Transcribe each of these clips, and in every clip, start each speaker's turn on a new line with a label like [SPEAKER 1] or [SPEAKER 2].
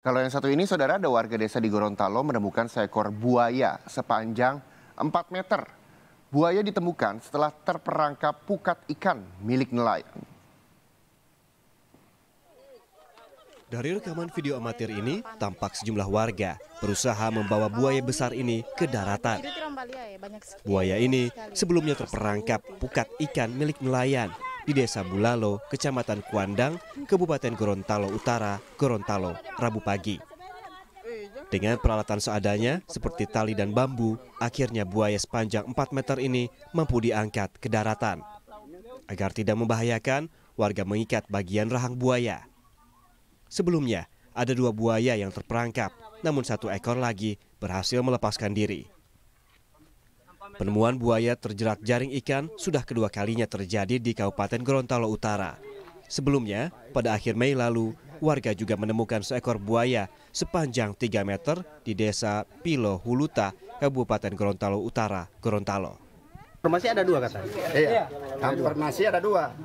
[SPEAKER 1] Kalau yang satu ini, saudara ada warga desa di Gorontalo menemukan seekor buaya sepanjang 4 meter. Buaya ditemukan setelah terperangkap pukat ikan milik nelayan.
[SPEAKER 2] Dari rekaman video amatir ini, tampak sejumlah warga berusaha membawa buaya besar ini ke daratan. Ya, buaya ini sebelumnya terperangkap pukat ikan milik nelayan di Desa Bulalo, Kecamatan Kuandang, Kabupaten Gorontalo Utara, Gorontalo, Rabu pagi. Dengan peralatan seadanya, seperti tali dan bambu, akhirnya buaya sepanjang 4 meter ini mampu diangkat ke daratan. Agar tidak membahayakan, warga mengikat bagian rahang buaya. Sebelumnya, ada dua buaya yang terperangkap, namun satu ekor lagi berhasil melepaskan diri. Penemuan buaya terjerat jaring ikan sudah kedua kalinya terjadi di Kabupaten Gorontalo Utara. Sebelumnya, pada akhir Mei lalu, warga juga menemukan seekor buaya sepanjang 3 meter di desa Pilo Huluta, Kabupaten Gorontalo Utara, Gorontalo.
[SPEAKER 1] Informasi ada dua kata? Iya, informasi ada dua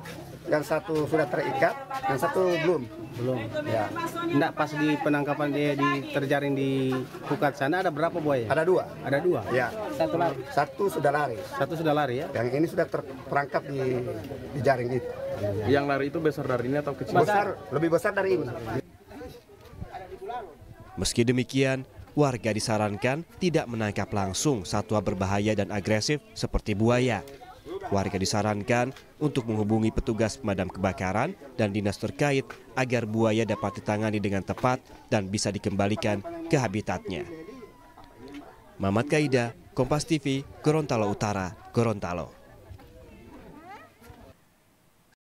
[SPEAKER 1] yang satu sudah terikat, yang satu belum. Belum. Ya.
[SPEAKER 2] Nggak pas di penangkapan
[SPEAKER 1] dia di terjaring di Pukat sana ada berapa buaya? Ada dua. Ada dua. Ya. Satu lari. Satu sudah lari. Satu sudah lari ya. Yang ini sudah terperangkap di, di jaring itu. Yang
[SPEAKER 2] lari itu besar dari ini atau kecil? Besar, lebih besar dari ini. Meski demikian, warga disarankan tidak menangkap langsung satwa berbahaya dan agresif seperti buaya Warga disarankan untuk menghubungi petugas pemadam kebakaran dan dinas terkait agar buaya dapat ditangani dengan tepat dan bisa dikembalikan ke habitatnya. Mamat Kaida, Kompas TV, Gorontalo Utara, Gorontalo.